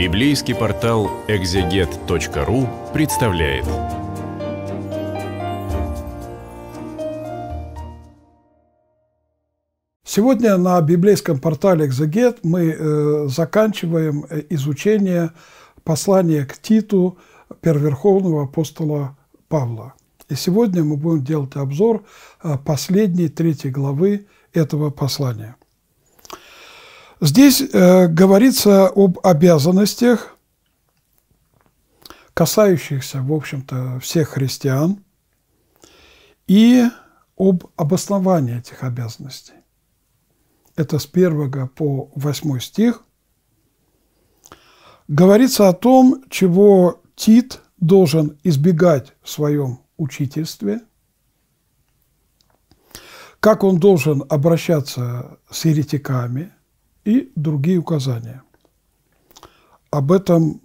Библейский портал экзегет.ру представляет. Сегодня на библейском портале «Экзегет» мы э, заканчиваем э, изучение послания к Титу перверховного апостола Павла. И сегодня мы будем делать обзор э, последней третьей главы этого послания. Здесь э, говорится об обязанностях, касающихся, в общем-то, всех христиан, и об обосновании этих обязанностей. Это с 1 по 8 стих. Говорится о том, чего Тит должен избегать в своем учительстве, как он должен обращаться с еретиками – и другие указания. Об этом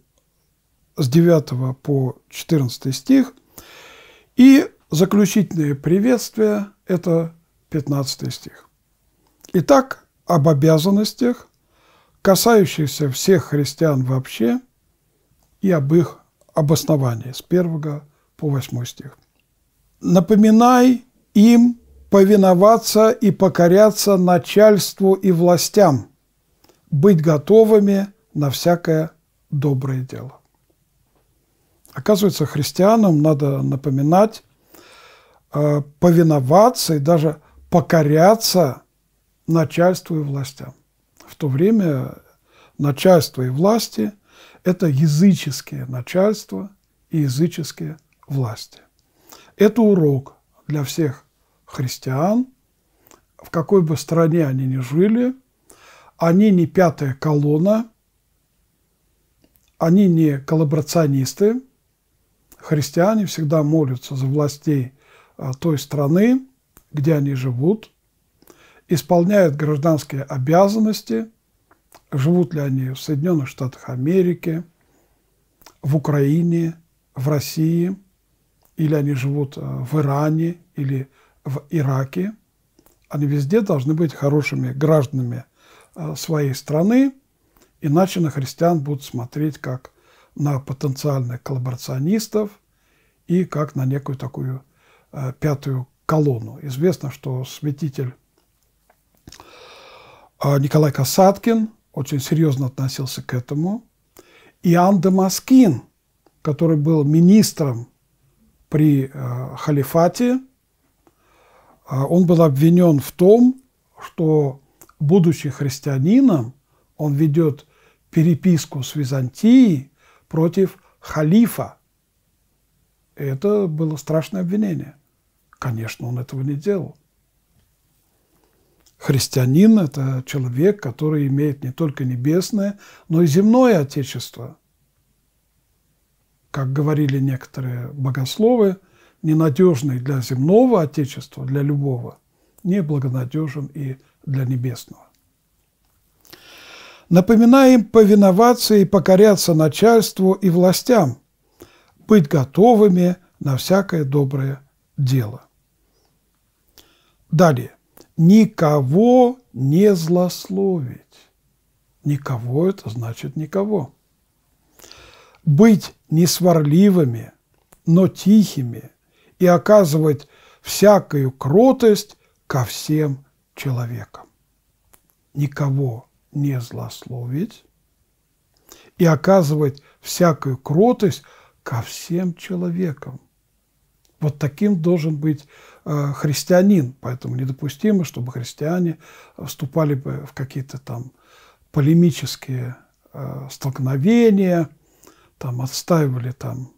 с 9 по 14 стих. И заключительное приветствие – это 15 стих. Итак, об обязанностях, касающихся всех христиан вообще, и об их обосновании с 1 по 8 стих. «Напоминай им повиноваться и покоряться начальству и властям, быть готовыми на всякое доброе дело. Оказывается, христианам надо напоминать, э, повиноваться и даже покоряться начальству и властям. В то время начальство и власти – это языческие начальства и языческие власти. Это урок для всех христиан, в какой бы стране они ни жили – они не пятая колонна, они не коллаборационисты. Христиане всегда молятся за властей а, той страны, где они живут, исполняют гражданские обязанности, живут ли они в Соединенных Штатах Америки, в Украине, в России, или они живут а, в Иране или в Ираке. Они везде должны быть хорошими гражданами – Э, своей страны, иначе на христиан будут смотреть как на потенциальных коллаборационистов и как на некую такую э, пятую колонну. Известно, что святитель э, Николай Касаткин очень серьезно относился к этому. Иоанн Дамаскин, который был министром при халифате, он был обвинен в том, что будучи христианином, он ведет переписку с Византией против халифа. И это было страшное обвинение. Конечно, он этого не делал. Христианин – это человек, который имеет не только небесное, но и земное отечество. Как говорили некоторые богословы, ненадежный для земного отечества, для любого, неблагонадежен и для небесного. Напоминаем повиноваться и покоряться начальству и властям, быть готовыми на всякое доброе дело. Далее. Никого не злословить. Никого – это значит никого. Быть несварливыми, но тихими и оказывать всякую кротость ко всем человеком Никого не злословить и оказывать всякую кротость ко всем человекам. Вот таким должен быть э, христианин. Поэтому недопустимо, чтобы христиане вступали бы в какие-то там полемические э, столкновения, там отстаивали там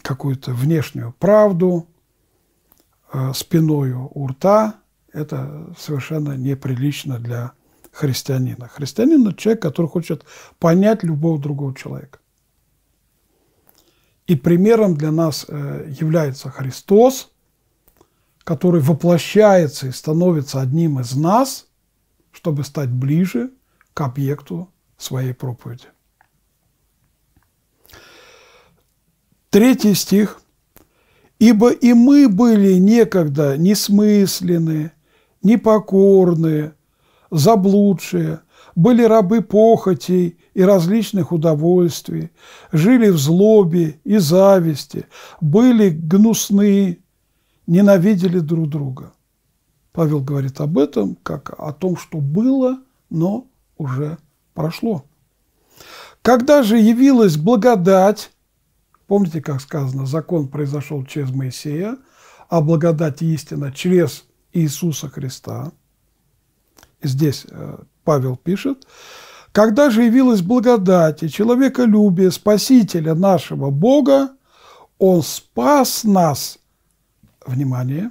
какую-то внешнюю правду э, спиною у рта, это совершенно неприлично для христианина. Христианин – это человек, который хочет понять любого другого человека. И примером для нас э, является Христос, который воплощается и становится одним из нас, чтобы стать ближе к объекту своей проповеди. Третий стих. «Ибо и мы были некогда несмысленны, непокорные, заблудшие, были рабы похотей и различных удовольствий, жили в злобе и зависти, были гнусны, ненавидели друг друга. Павел говорит об этом, как о том, что было, но уже прошло. Когда же явилась благодать, помните, как сказано, закон произошел через Моисея, а благодать и истина через Иисуса Христа. Здесь э, Павел пишет, «Когда же явилась благодать и человеколюбие Спасителя нашего Бога, Он спас нас». Внимание!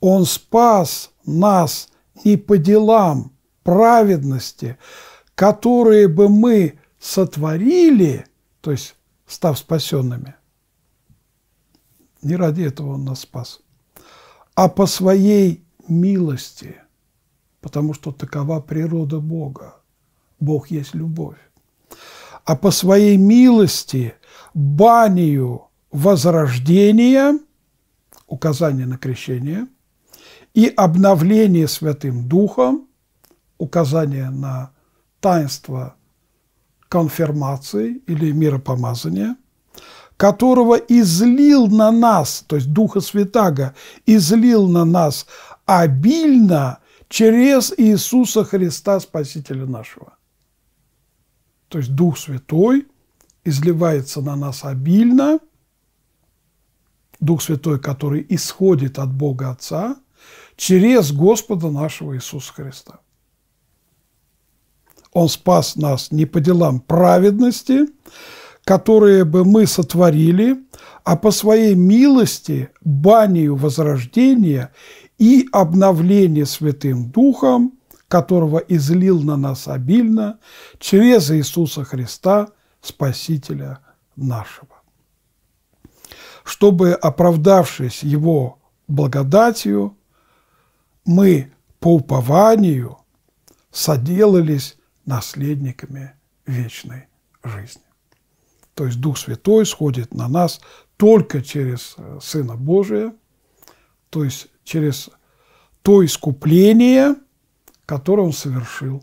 Он спас нас не по делам праведности, которые бы мы сотворили, то есть став спасенными. Не ради этого Он нас спас – а по своей милости, потому что такова природа Бога. Бог есть любовь. А по своей милости банию возрождения, указание на крещение, и обновление Святым Духом, указание на таинство конфирмации или миропомазания – которого излил на нас, то есть Духа Святаго, излил на нас обильно через Иисуса Христа, Спасителя нашего. То есть Дух Святой изливается на нас обильно, Дух Святой, который исходит от Бога Отца, через Господа нашего Иисуса Христа. Он спас нас не по делам праведности, которые бы мы сотворили, а по своей милости банию возрождения и обновления Святым Духом, которого излил на нас обильно через Иисуса Христа, Спасителя нашего. Чтобы, оправдавшись Его благодатью, мы по упованию соделались наследниками вечной жизни. То есть Дух Святой сходит на нас только через э, Сына Божия, то есть через то искупление, которое Он совершил.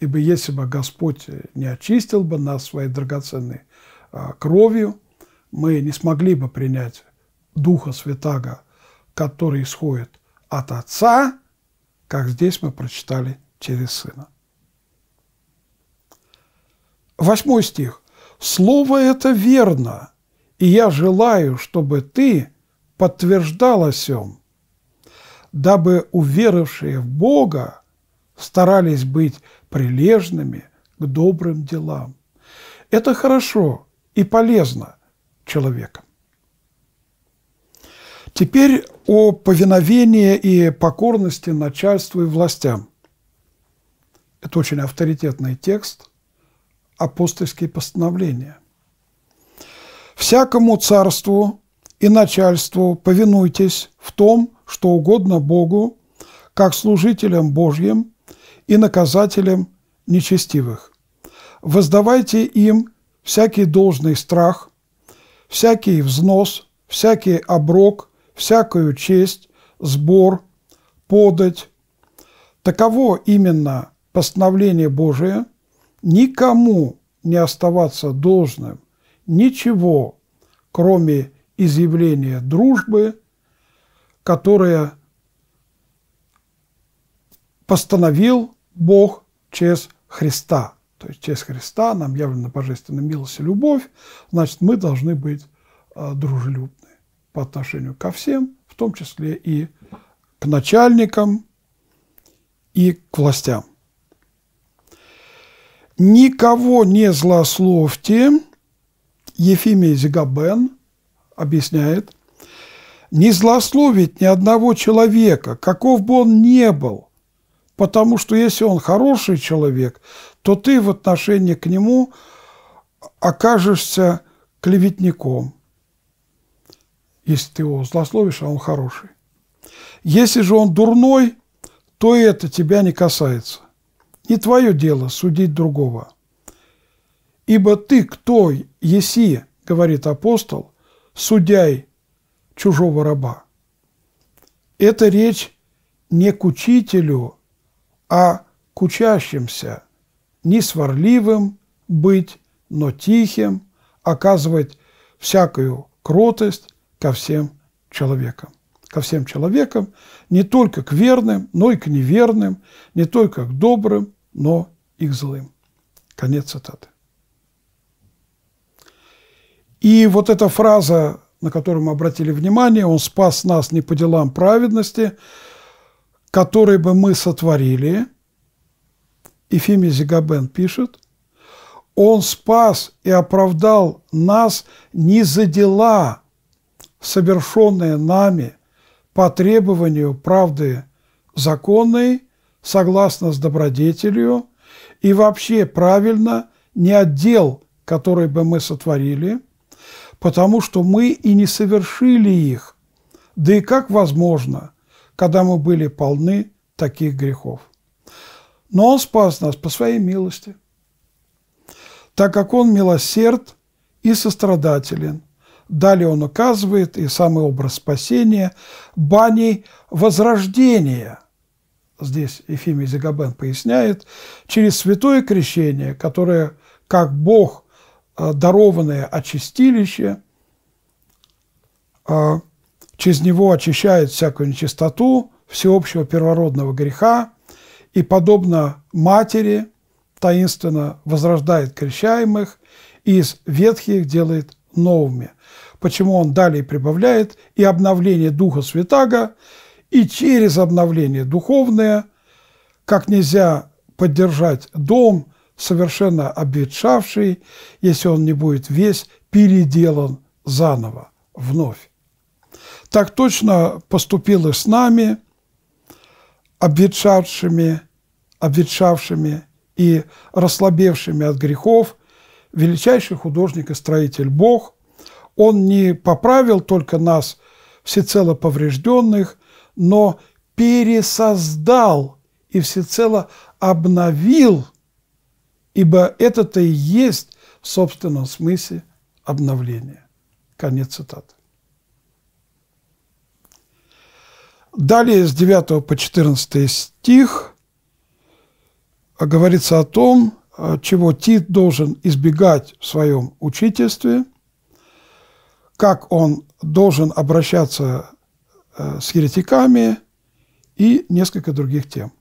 Ибо если бы Господь э, не очистил бы нас своей драгоценной а, кровью, мы не смогли бы принять Духа Святаго, который исходит от Отца, как здесь мы прочитали через Сына. Восьмой стих. Слово это верно, и я желаю, чтобы ты подтверждал о сем, дабы уверовавшие в Бога старались быть прилежными к добрым делам. Это хорошо и полезно человека. Теперь о повиновении и покорности начальству и властям. Это очень авторитетный текст – апостольские постановления. «Всякому царству и начальству повинуйтесь в том, что угодно Богу, как служителям Божьим и наказателям нечестивых. Воздавайте им всякий должный страх, всякий взнос, всякий оброк, всякую честь, сбор, подать. Таково именно постановление Божие – никому не оставаться должным ничего, кроме изъявления дружбы, которое постановил Бог через Христа. То есть через Христа нам явлена божественная милость и любовь, значит, мы должны быть э, дружелюбны по отношению ко всем, в том числе и к начальникам, и к властям. Никого не злословьте, Ефимий Зигабен объясняет, не злословить ни одного человека, каков бы он ни был, потому что если он хороший человек, то ты в отношении к нему окажешься клеветником, если ты его злословишь, а он хороший. Если же он дурной, то это тебя не касается. Не твое дело судить другого. Ибо ты кто еси, говорит апостол, судяй чужого раба. Это речь не к учителю, а к учащимся, не сварливым быть, но тихим, оказывать всякую кротость ко всем человекам. Ко всем человекам, не только к верным, но и к неверным, не только к добрым, но их злым. Конец цитаты. И вот эта фраза, на которую мы обратили внимание, «Он спас нас не по делам праведности, которые бы мы сотворили», Ефимий Зигабен пишет, «Он спас и оправдал нас не за дела, совершенные нами по требованию правды законной, согласно с добродетелью, и вообще правильно не отдел, который бы мы сотворили, потому что мы и не совершили их, да и как возможно, когда мы были полны таких грехов. Но Он спас нас по Своей милости, так как Он милосерд и сострадателен. Далее Он указывает и самый образ спасения – Бани возрождения – здесь Ефимий Зигабен поясняет, через святое крещение, которое, как Бог, э, дарованное очистилище, э, через него очищает всякую нечистоту всеобщего первородного греха, и, подобно матери, таинственно возрождает крещаемых и из ветхих делает новыми. Почему он далее прибавляет и обновление Духа Святаго – и через обновление духовное, как нельзя поддержать дом, совершенно обветшавший, если он не будет весь переделан заново, вновь. Так точно поступил и с нами, обветшавшими, обветшавшими и расслабевшими от грехов, величайший художник и строитель Бог. Он не поправил только нас всецело поврежденных, но пересоздал и всецело обновил, ибо это-то и есть в собственном смысле обновление. Конец цитаты. Далее с 9 по 14 стих говорится о том, чего Тит должен избегать в своем учительстве, как он должен обращаться Э, с еретиками и несколько других тем.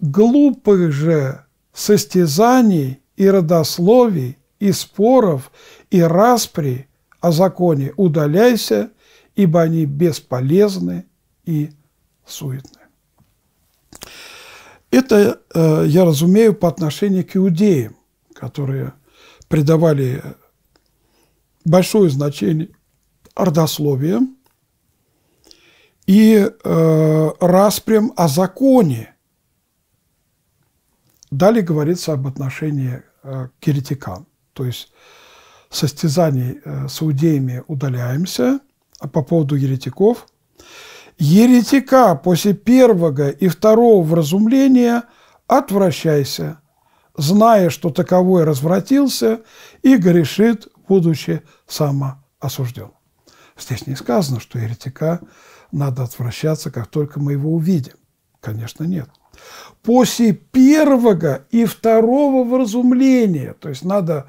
Глупых же состязаний и родословий, и споров, и распри о законе удаляйся, ибо они бесполезны и суетны. Это э, я разумею по отношению к иудеям, которые придавали большое значение родословиям, и э, распрям о законе. Далее говорится об отношении э, к еретикам, то есть состязаний э, с иудеями удаляемся а по поводу еретиков. Еретика после первого и второго вразумления отвращайся, зная, что таковой развратился и грешит, будучи самоосужден. Здесь не сказано, что еретика надо отвращаться, как только мы его увидим? Конечно, нет. После первого и второго вразумления, то есть надо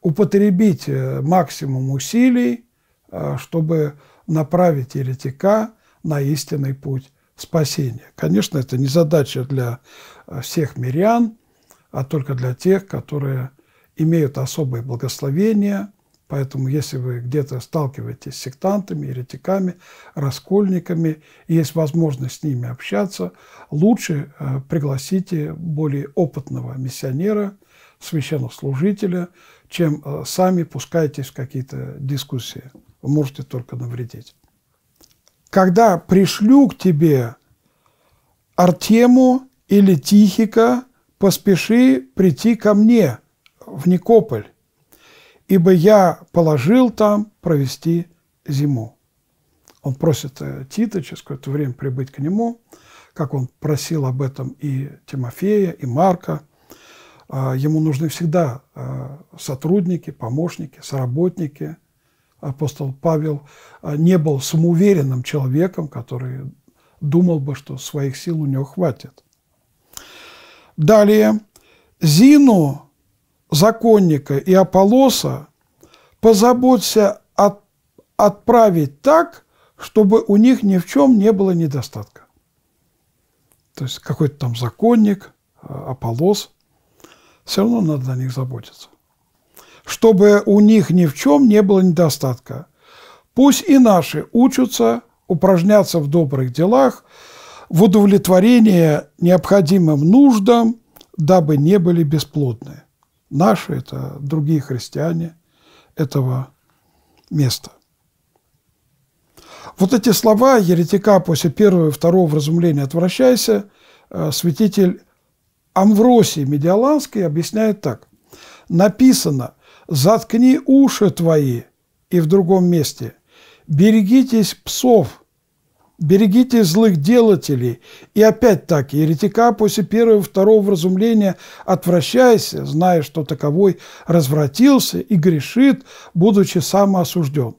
употребить э, максимум усилий, э, чтобы направить еретика на истинный путь спасения. Конечно, это не задача для э, всех мирян, а только для тех, которые имеют особое благословение, Поэтому, если вы где-то сталкиваетесь с сектантами, еретиками, раскольниками, и есть возможность с ними общаться, лучше э, пригласите более опытного миссионера, священнослужителя, чем э, сами пускайтесь в какие-то дискуссии. Вы можете только навредить. Когда пришлю к тебе Артему или Тихика, поспеши прийти ко мне в Никополь ибо я положил там провести зиму. Он просит э, Тита через какое-то время прибыть к нему, как он просил об этом и Тимофея, и Марка. А, ему нужны всегда э, сотрудники, помощники, соработники. Апостол Павел а, не был самоуверенным человеком, который думал бы, что своих сил у него хватит. Далее, Зину законника и Аполлоса, позаботься от, отправить так, чтобы у них ни в чем не было недостатка. То есть какой-то там законник, а, Аполлос, все равно надо о них заботиться. Чтобы у них ни в чем не было недостатка. Пусть и наши учатся упражняться в добрых делах, в удовлетворении необходимым нуждам, дабы не были бесплодны. Наши – это другие христиане этого места. Вот эти слова еретика после первого и второго вразумления «отвращайся» э, святитель Амвросий Медиаланский объясняет так. Написано «заткни уши твои» и в другом месте «берегитесь псов» Берегите злых делателей. И опять так, еретика после первого и второго вразумления отвращайся, зная, что таковой развратился и грешит, будучи самоосужден.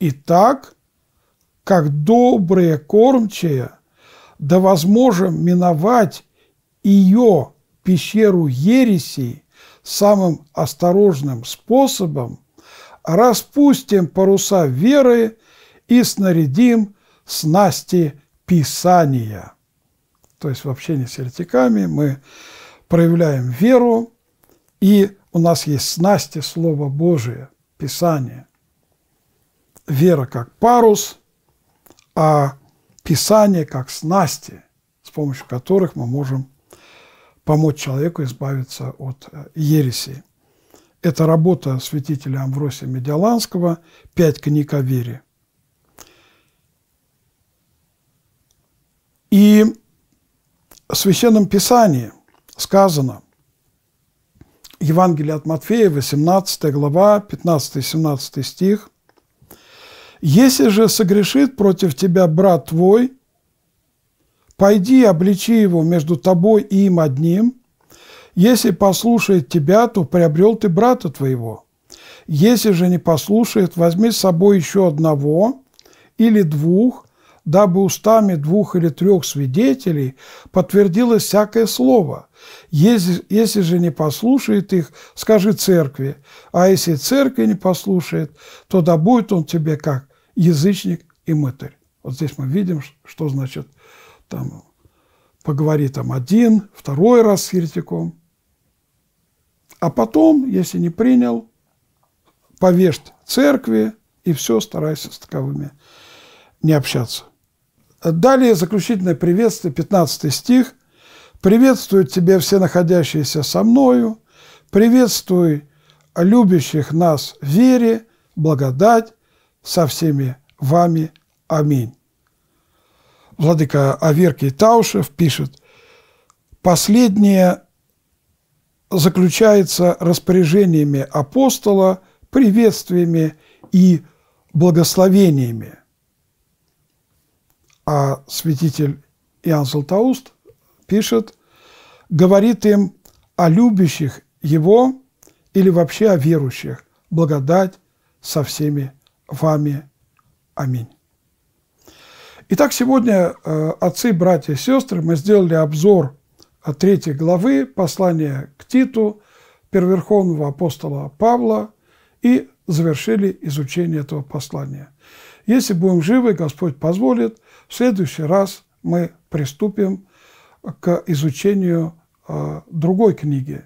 Итак, как добрые кормчие, да возможем миновать ее пещеру ереси самым осторожным способом, распустим паруса веры и снарядим – снасти Писания. То есть в общении с еретиками мы проявляем веру, и у нас есть снасти Слова Божие, Писание. Вера как парус, а Писание как снасти, с помощью которых мы можем помочь человеку избавиться от э, ереси. Это работа святителя Амвросия Медиаланского «Пять книг о вере». И в Священном Писании сказано, Евангелие от Матфея, 18 глава, 15-17 стих, «Если же согрешит против тебя брат твой, пойди обличи его между тобой и им одним, если послушает тебя, то приобрел ты брата твоего». Если же не послушает, возьми с собой еще одного или двух, дабы устами двух или трех свидетелей подтвердилось всякое слово. Если, если же не послушает их, скажи церкви, а если церковь не послушает, то да будет он тебе как язычник и мытарь. Вот здесь мы видим, что значит там поговори там один, второй раз с еретиком. А потом, если не принял, повежь церкви и все, старайся с таковыми не общаться. Далее заключительное приветствие, 15 стих. «Приветствую тебя все находящиеся со мною, приветствуй любящих нас в вере, благодать со всеми вами. Аминь». Владыка Аверкий Таушев пишет, «Последнее заключается распоряжениями апостола, приветствиями и благословениями». А святитель Иоанн Златоуст пишет, говорит им о любящих его или вообще о верующих. Благодать со всеми вами. Аминь. Итак, сегодня э, отцы, братья и сестры, мы сделали обзор э, третьей главы послания к Титу, первоверховного апостола Павла, и завершили изучение этого послания. Если будем живы, Господь позволит, в следующий раз мы приступим к изучению а, другой книги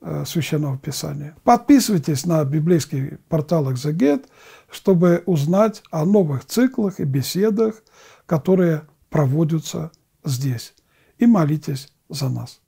а, Священного Писания. Подписывайтесь на библейский портал «Экзегет», чтобы узнать о новых циклах и беседах, которые проводятся здесь. И молитесь за нас.